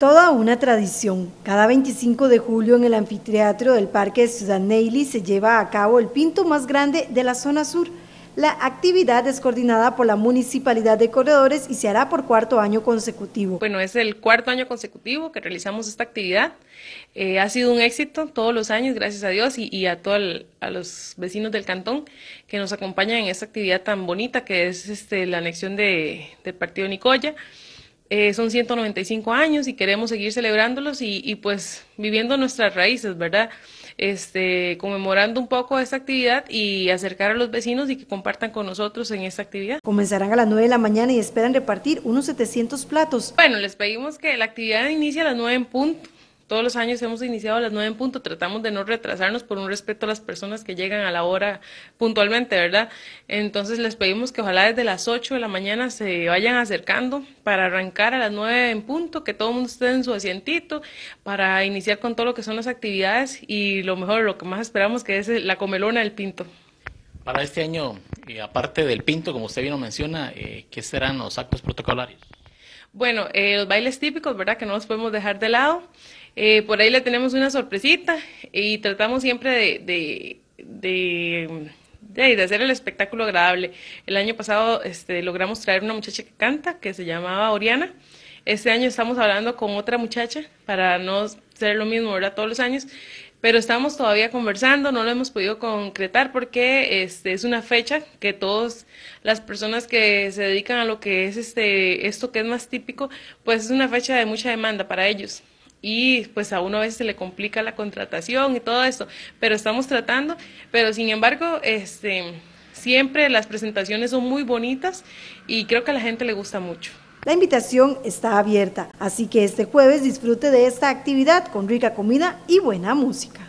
Toda una tradición. Cada 25 de julio en el anfiteatro del Parque de Ciudad Neily se lleva a cabo el pinto más grande de la zona sur. La actividad es coordinada por la Municipalidad de Corredores y se hará por cuarto año consecutivo. Bueno, es el cuarto año consecutivo que realizamos esta actividad. Eh, ha sido un éxito todos los años, gracias a Dios y, y a todos los vecinos del cantón que nos acompañan en esta actividad tan bonita que es este, la anexión del partido Nicoya. Eh, son 195 años y queremos seguir celebrándolos y, y, pues viviendo nuestras raíces, ¿verdad? Este, conmemorando un poco esta actividad y acercar a los vecinos y que compartan con nosotros en esta actividad. Comenzarán a las 9 de la mañana y esperan repartir unos 700 platos. Bueno, les pedimos que la actividad inicie a las 9 en punto todos los años hemos iniciado a las 9 en punto, tratamos de no retrasarnos por un respeto a las personas que llegan a la hora puntualmente, ¿verdad? Entonces les pedimos que ojalá desde las 8 de la mañana se vayan acercando para arrancar a las 9 en punto, que todo el mundo esté en su asientito para iniciar con todo lo que son las actividades y lo mejor, lo que más esperamos que es la comelona del pinto. Para este año, aparte del pinto, como usted bien lo menciona, eh, ¿qué serán los actos protocolarios? Bueno, eh, los bailes típicos, ¿verdad? Que no los podemos dejar de lado. Eh, por ahí le tenemos una sorpresita y tratamos siempre de, de, hacer el espectáculo agradable. El año pasado este, logramos traer una muchacha que canta, que se llamaba Oriana. Este año estamos hablando con otra muchacha para no ser lo mismo, Todos los años pero estamos todavía conversando, no lo hemos podido concretar porque este es una fecha que todas las personas que se dedican a lo que es este esto que es más típico, pues es una fecha de mucha demanda para ellos y pues a uno a veces se le complica la contratación y todo esto, pero estamos tratando, pero sin embargo, este, siempre las presentaciones son muy bonitas y creo que a la gente le gusta mucho. La invitación está abierta, así que este jueves disfrute de esta actividad con rica comida y buena música.